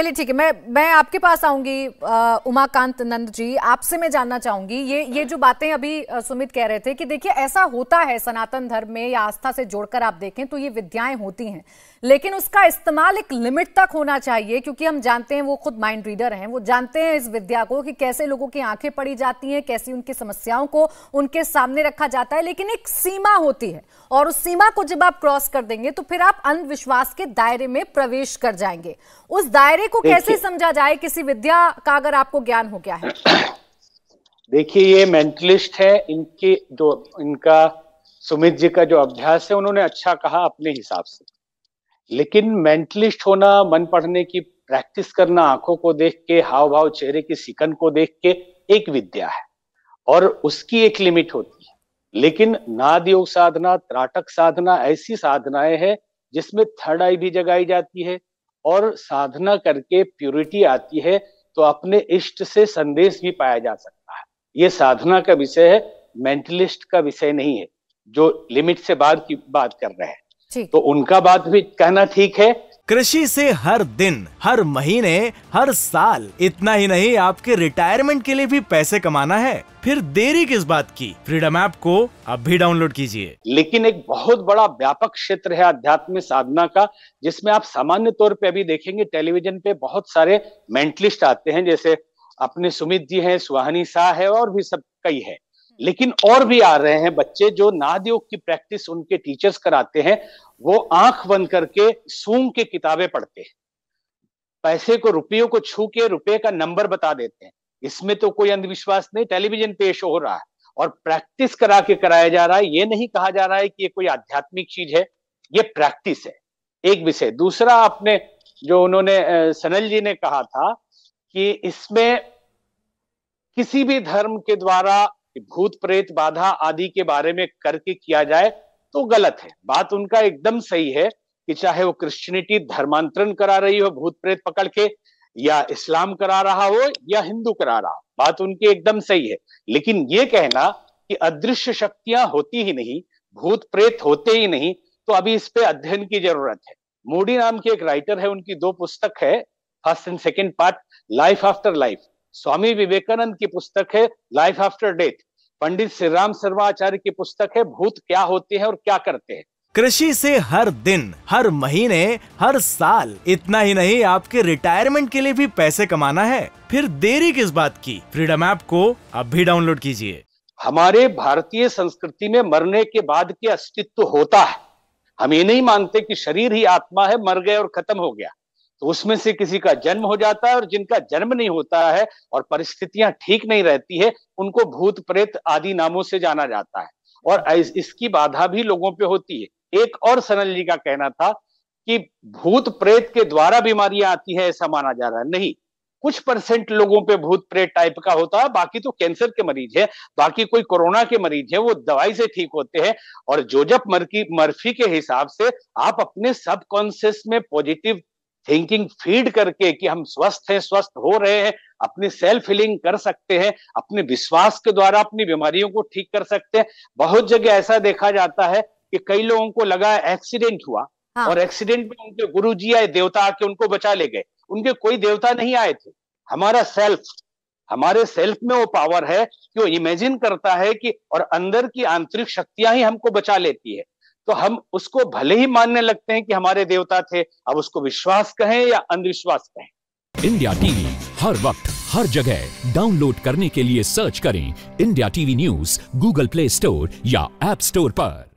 चलिए ठीक है मैं मैं आपके पास आऊंगी उमाकांत नंद जी आपसे मैं जानना चाहूंगी ये ये जो बातें अभी सुमित कह रहे थे कि देखिए ऐसा होता है सनातन धर्म में या आस्था से जोड़कर आप देखें तो ये विद्याएं होती हैं लेकिन उसका इस्तेमाल एक लिमिट तक होना चाहिए क्योंकि हम जानते हैं वो खुद माइंड रीडर हैं वो जानते हैं इस विद्या को कि कैसे लोगों की आंखें पड़ी जाती हैं कैसी उनकी समस्याओं को उनके सामने रखा जाता है लेकिन एक सीमा होती है और उस सीमा को जब आप क्रॉस कर देंगे तो फिर आप अंधविश्वास के दायरे में प्रवेश कर जाएंगे उस दायरे को कैसे समझा जाए किसी विद्या का अगर आपको ज्ञान हो गया है देखिए ये मेंटलिस्ट है इनके जो इनका सुमित जी का जो अभ्यास है उन्होंने अच्छा कहा अपने हिसाब से लेकिन मेंटलिस्ट होना मन पढ़ने की प्रैक्टिस करना आंखों को देख के हाव भाव चेहरे की सिकन को देख के एक विद्या है और उसकी एक लिमिट होती है लेकिन नाद योग साधना त्राटक साधना ऐसी साधनाएं हैं जिसमें थर्ड आई भी जगाई जाती है और साधना करके प्योरिटी आती है तो अपने इष्ट से संदेश भी पाया जा सकता है ये साधना का विषय है मेंटलिस्ट का विषय नहीं है जो लिमिट से बाहर की बात कर रहे हैं तो उनका बात भी कहना ठीक है कृषि से हर दिन हर महीने हर साल इतना ही नहीं आपके रिटायरमेंट के लिए भी पैसे कमाना है फिर देरी किस बात की फ्रीडम ऐप को अब भी डाउनलोड कीजिए लेकिन एक बहुत बड़ा व्यापक क्षेत्र है अध्यात्म साधना का जिसमें आप सामान्य तौर पे अभी देखेंगे टेलीविजन पे बहुत सारे मेंटलिस्ट आते हैं जैसे अपने सुमित जी हैं सुहानी शाह है और भी सब कई है लेकिन और भी आ रहे हैं बच्चे जो नाद योग की प्रैक्टिस उनके टीचर्स कराते हैं वो आंख बंद करके सूंग के किताबें पढ़ते हैं पैसे को रुपयों को छू के रुपये का नंबर बता देते हैं इसमें तो कोई अंधविश्वास नहीं टेलीविजन पे शो हो रहा है और प्रैक्टिस करा के कराया जा रहा है ये नहीं कहा जा रहा है कि ये कोई आध्यात्मिक चीज है ये प्रैक्टिस है एक विषय दूसरा आपने जो उन्होंने सनल जी ने कहा था कि इसमें किसी भी धर्म के द्वारा कि भूत प्रेत बाधा आदि के बारे में करके किया जाए तो गलत है बात उनका एकदम सही है कि चाहे वो क्रिश्चियनिटी धर्मांतरण करा रही हो भूत प्रेत पकड़ के या इस्लाम करा रहा हो या हिंदू करा रहा हो बात उनकी एकदम सही है लेकिन ये कहना कि अदृश्य शक्तियां होती ही नहीं भूत प्रेत होते ही नहीं तो अभी इस पे अध्ययन की जरूरत है मूडी नाम की एक राइटर है उनकी दो पुस्तक है first and second part life after life Swami Vivekananda की पुस्तक है life after death Pandit Shri Ram Sharmacharya की पुस्तक है भूत क्या होते हैं और क्या करते हैं कृषि से हर दिन हर महीने हर साल इतना ही नहीं आपके रिटायरमेंट के लिए भी पैसे कमाना है फिर देरी किस बात की फ्रीडम ऐप को अब भी डाउनलोड कीजिए हमारे भारतीय संस्कृति में मरने के बाद के अस्तित्व होता है हम ये नहीं मानते कि शरीर ही आत्मा है मर गए और खत्म हो गया तो उसमें से किसी का जन्म हो जाता है और जिनका जन्म नहीं होता है और परिस्थितियां ठीक नहीं रहती है उनको भूत प्रेत आदि नामों से जाना जाता है और इसकी बाधा भी लोगों पे होती है एक और सनल जी का कहना था कि भूत प्रेत के द्वारा बीमारियां आती है ऐसा माना जा रहा है नहीं कुछ परसेंट लोगों पे भूत प्रेत टाइप का होता है बाकी तो कैंसर के मरीज है बाकी कोई कोरोना के मरीज है वो दवाई से ठीक होते हैं और जोजफ मर्की मर्फी के हिसाब से आप अपने सबकॉन्सियस में पॉजिटिव थिंकिंग फीड करके कि हम स्वस्थ हैं स्वस्थ हो रहे हैं अपनी सेल्फ हीलिंग कर सकते हैं अपने विश्वास के द्वारा अपनी बीमारियों को ठीक कर सकते हैं बहुत जगह ऐसा देखा जाता है कि कई लोगों को लगा एक्सीडेंट हुआ हाँ। और एक्सीडेंट में उनके गुरु जी आए देवता आके उनको बचा ले गए उनके कोई देवता नहीं आए थे हमारा सेल्फ हमारे सेल्फ में वो पावर है कि वो इमेजिन करता है कि और अंदर की आंतरिक शक्तियां ही हमको बचा लेती है तो हम उसको भले ही मानने लगते हैं कि हमारे देवता थे अब उसको विश्वास कहें या अंधविश्वास कहें इंडिया टीवी हर वक्त हर जगह डाउनलोड करने के लिए सर्च करें India TV news Google Play Store या एप स्टोर पर